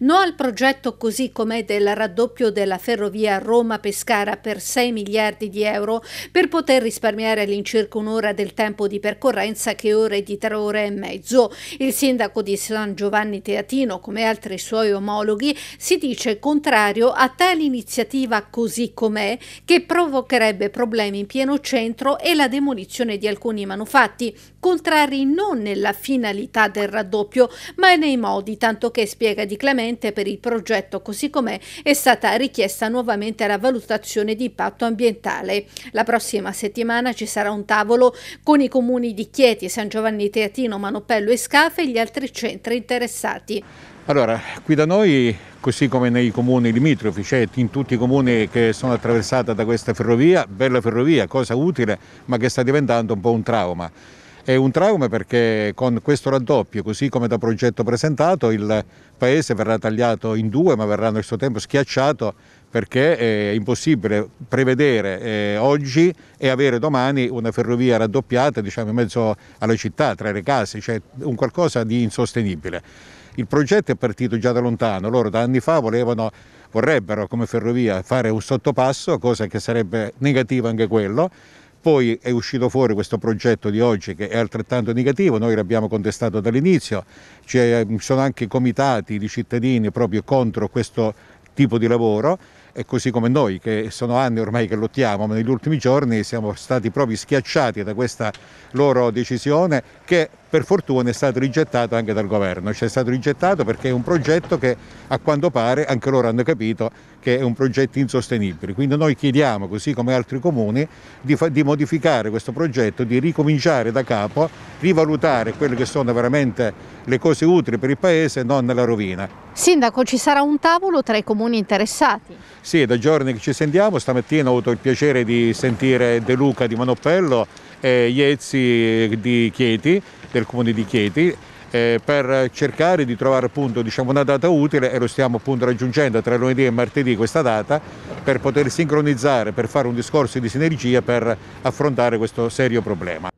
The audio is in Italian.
No al progetto così com'è del raddoppio della ferrovia Roma-Pescara per 6 miliardi di euro per poter risparmiare all'incirca un'ora del tempo di percorrenza che ora è di tre ore e mezzo. Il sindaco di San Giovanni Teatino, come altri suoi omologhi, si dice contrario a tale iniziativa così com'è che provocherebbe problemi in pieno centro e la demolizione di alcuni manufatti, contrari non nella finalità del raddoppio ma nei modi, tanto che spiega di Clemente nuovamente per il progetto così com'è è stata richiesta nuovamente la valutazione di impatto ambientale. La prossima settimana ci sarà un tavolo con i comuni di Chieti, San Giovanni Teatino, Manopello e Scafe e gli altri centri interessati. Allora, qui da noi, così come nei comuni limitrofi, cioè in tutti i comuni che sono attraversati da questa ferrovia, bella ferrovia, cosa utile, ma che sta diventando un po' un trauma. È un trauma perché con questo raddoppio, così come da progetto presentato, il paese verrà tagliato in due, ma verrà nel suo tempo schiacciato perché eh, è impossibile prevedere eh, oggi e avere domani una ferrovia raddoppiata diciamo, in mezzo alla città, tra le case, cioè un qualcosa di insostenibile. Il progetto è partito già da lontano, loro da anni fa volevano, vorrebbero come ferrovia fare un sottopasso, cosa che sarebbe negativa anche quello, poi è uscito fuori questo progetto di oggi che è altrettanto negativo, noi l'abbiamo contestato dall'inizio, cioè, eh, ci sono anche comitati di cittadini proprio contro questo tipo di lavoro e così come noi che sono anni ormai che lottiamo, ma negli ultimi giorni siamo stati proprio schiacciati da questa loro decisione che per fortuna è stato rigettato anche dal governo, cioè è stato rigettato perché è un progetto che a quanto pare anche loro hanno capito che è un progetto insostenibile, quindi noi chiediamo così come altri comuni di, di modificare questo progetto, di ricominciare da capo, rivalutare quelle che sono veramente le cose utili per il Paese, e non la rovina. Sindaco, ci sarà un tavolo tra i comuni interessati? Sì, è da giorni che ci sentiamo, stamattina ho avuto il piacere di sentire De Luca di Manoppello e Iezzi di Chieti, del comune di Chieti, eh, per cercare di trovare appunto, diciamo, una data utile e lo stiamo appunto, raggiungendo tra lunedì e martedì questa data per poter sincronizzare, per fare un discorso di sinergia per affrontare questo serio problema.